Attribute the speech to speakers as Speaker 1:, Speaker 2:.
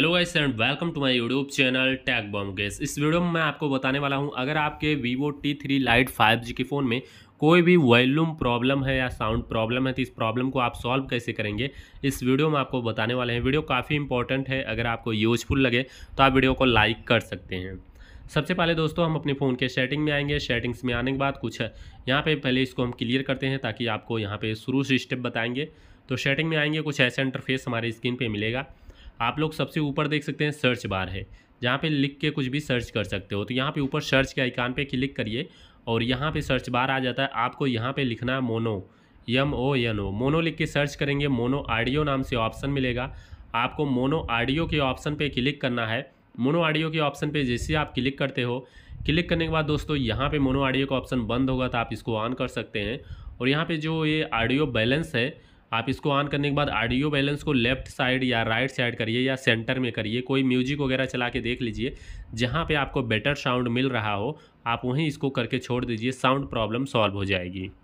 Speaker 1: hello guys and welcome to my YouTube channel टैग बॉम गेस इस वीडियो में मैं आपको बताने वाला हूं अगर आपके Vivo T three Lite five G के फ़ोन में कोई भी वॉल्यूम प्रॉब्लम है या साउंड प्रॉब्लम है तो इस प्रॉब्लम को आप सॉल्व कैसे करेंगे इस वीडियो में आपको बताने वाले हैं वीडियो काफ़ी इंपॉर्टेंट है अगर आपको यूजफुल लगे तो आप वीडियो को लाइक कर सकते हैं सबसे पहले दोस्तों हम अपने फ़ोन के सेटिंग में आएंगे सेटिंग्स में आने के बाद कुछ यहाँ पर पहले इसको हम क्लियर करते हैं ताकि आपको यहाँ पर शुरू से स्टेप बताएंगे तो सेटिंग में आएंगे कुछ ऐसा इंटरफेस हमारे स्क्रीन पर मिलेगा आप लोग सबसे ऊपर देख सकते हैं सर्च बार है जहाँ पे लिख के कुछ भी सर्च कर सकते हो तो यहाँ पे ऊपर सर्च के आइकान पे क्लिक करिए और यहाँ पे सर्च बार आ जाता है आपको यहाँ पे लिखना है mono M O N O mono लिख के सर्च करेंगे मोनो ऑडियो नाम से ऑप्शन मिलेगा आपको मोनो ऑडियो के ऑप्शन पे क्लिक करना है मोनो ऑडियो के ऑप्शन पे जैसे आप क्लिक करते हो क्लिक करने के बाद दोस्तों यहाँ पे मोनो ऑडियो का ऑप्शन बंद होगा तो आप इसको ऑन कर सकते हैं और यहाँ पे जो ये ऑडियो बैलेंस है आप इसको ऑन करने के बाद ऑडियो बैलेंस को लेफ्ट साइड या राइट साइड करिए या सेंटर में करिए कोई म्यूजिक वगैरह चला के देख लीजिए जहाँ पे आपको बेटर साउंड मिल रहा हो आप वहीं इसको करके छोड़ दीजिए साउंड प्रॉब्लम सॉल्व हो जाएगी